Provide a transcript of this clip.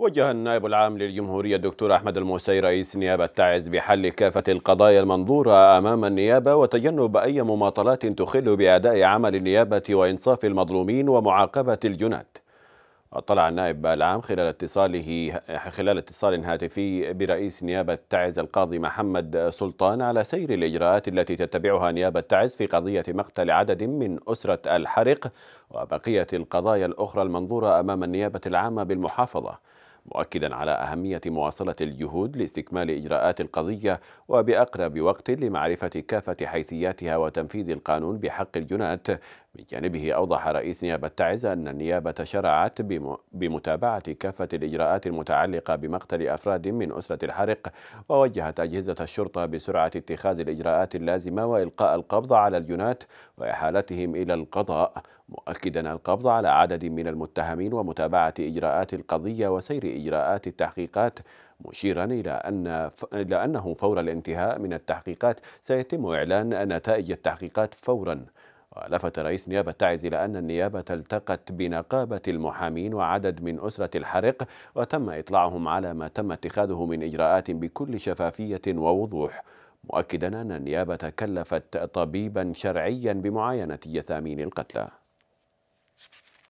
وجه النائب العام للجمهورية الدكتور أحمد الموسي رئيس نيابة تعز بحل كافة القضايا المنظورة أمام النيابة وتجنب أي مماطلات تخل بأداء عمل النيابة وإنصاف المظلومين ومعاقبة الجنات اطلع النائب العام خلال اتصاله خلال اتصال هاتفي برئيس نيابة تعز القاضي محمد سلطان على سير الإجراءات التي تتبعها نيابة تعز في قضية مقتل عدد من أسرة الحرق وبقية القضايا الأخرى المنظورة أمام النيابة العامة بالمحافظة مؤكدا على أهمية مواصلة الجهود لاستكمال إجراءات القضية وبأقرب وقت لمعرفة كافة حيثياتها وتنفيذ القانون بحق الجنات من جانبه أوضح رئيس نيابة تعز أن النيابة شرعت بمتابعة كافة الإجراءات المتعلقة بمقتل أفراد من أسرة الحرق ووجهت أجهزة الشرطة بسرعة اتخاذ الإجراءات اللازمة وإلقاء القبض على الجنات وإحالتهم إلى القضاء مؤكدا القبض على عدد من المتهمين ومتابعة إجراءات القضية وسير إجراءات التحقيقات مشيرا إلى, أن إلى أنه فور الانتهاء من التحقيقات سيتم إعلان نتائج التحقيقات فورا ولفت رئيس نيابة تعز إلى أن النيابة التقت بنقابة المحامين وعدد من أسرة الحرق وتم إطلاعهم على ما تم اتخاذه من إجراءات بكل شفافية ووضوح مؤكدا أن النيابة كلفت طبيبا شرعيا بمعاينة يثامين القتلى